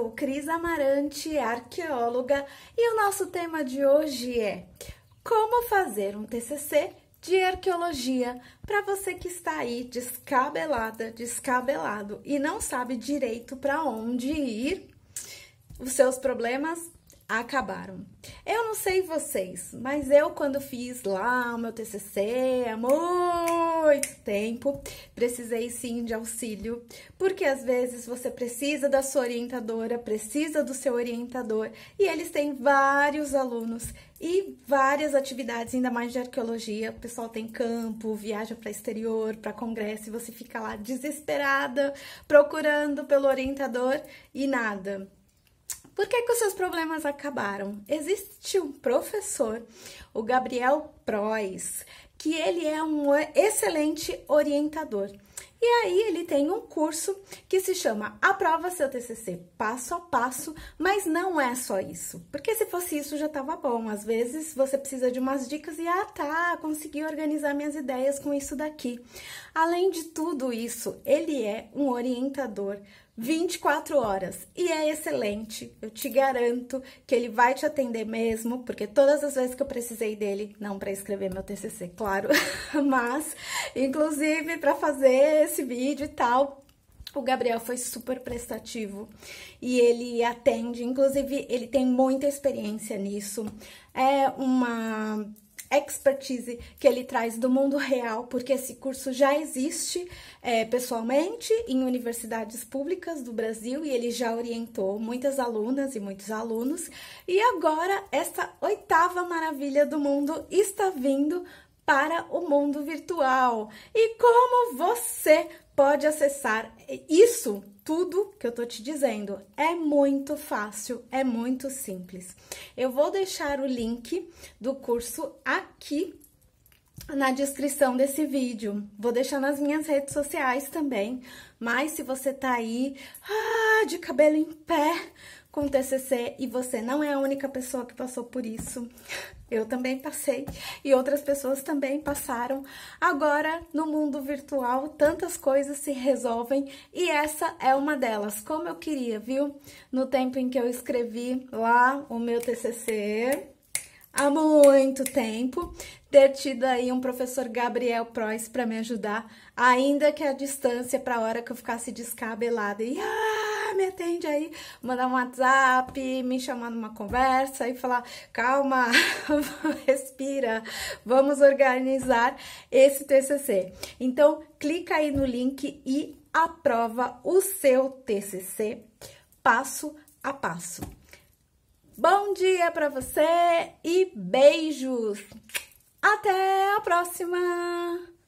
sou Cris Amarante, arqueóloga, e o nosso tema de hoje é Como fazer um TCC de arqueologia para você que está aí descabelada, descabelado e não sabe direito para onde ir. Os seus problemas acabaram. Eu não sei vocês, mas eu quando fiz lá o meu TCC, amor, muito tempo, precisei sim de auxílio, porque às vezes você precisa da sua orientadora, precisa do seu orientador, e eles têm vários alunos e várias atividades, ainda mais de arqueologia. O pessoal tem campo, viaja para exterior, para congresso, e você fica lá desesperada, procurando pelo orientador e nada. Por que, que os seus problemas acabaram? Existe um professor, o Gabriel Prois, que ele é um excelente orientador. E aí ele tem um curso que se chama Aprova seu TCC passo a passo, mas não é só isso. Porque se fosse isso já estava bom. Às vezes você precisa de umas dicas e ah, tá, consegui organizar minhas ideias com isso daqui. Além de tudo isso, ele é um orientador 24 horas e é excelente. Eu te garanto que ele vai te atender mesmo, porque todas as vezes que eu precisei dele, não para escrever meu TCC, claro, claro, mas inclusive para fazer esse vídeo e tal, o Gabriel foi super prestativo e ele atende, inclusive ele tem muita experiência nisso. É uma expertise que ele traz do mundo real, porque esse curso já existe é, pessoalmente em universidades públicas do Brasil e ele já orientou muitas alunas e muitos alunos. E agora, essa oitava maravilha do mundo está vindo para o mundo virtual e como você pode acessar isso tudo que eu tô te dizendo. É muito fácil, é muito simples. Eu vou deixar o link do curso aqui na descrição desse vídeo. Vou deixar nas minhas redes sociais também. Mas se você tá aí ah, de cabelo em pé, com TCC e você não é a única pessoa que passou por isso. Eu também passei e outras pessoas também passaram. Agora, no mundo virtual, tantas coisas se resolvem e essa é uma delas. Como eu queria, viu? No tempo em que eu escrevi lá o meu TCC, há muito tempo, ter tido aí um professor Gabriel Prois para me ajudar, ainda que a distância para a hora que eu ficasse descabelada. E me atende aí, mandar um WhatsApp, me chamar numa conversa e falar: calma, respira, vamos organizar esse TCC. Então, clica aí no link e aprova o seu TCC passo a passo. Bom dia para você e beijos! Até a próxima!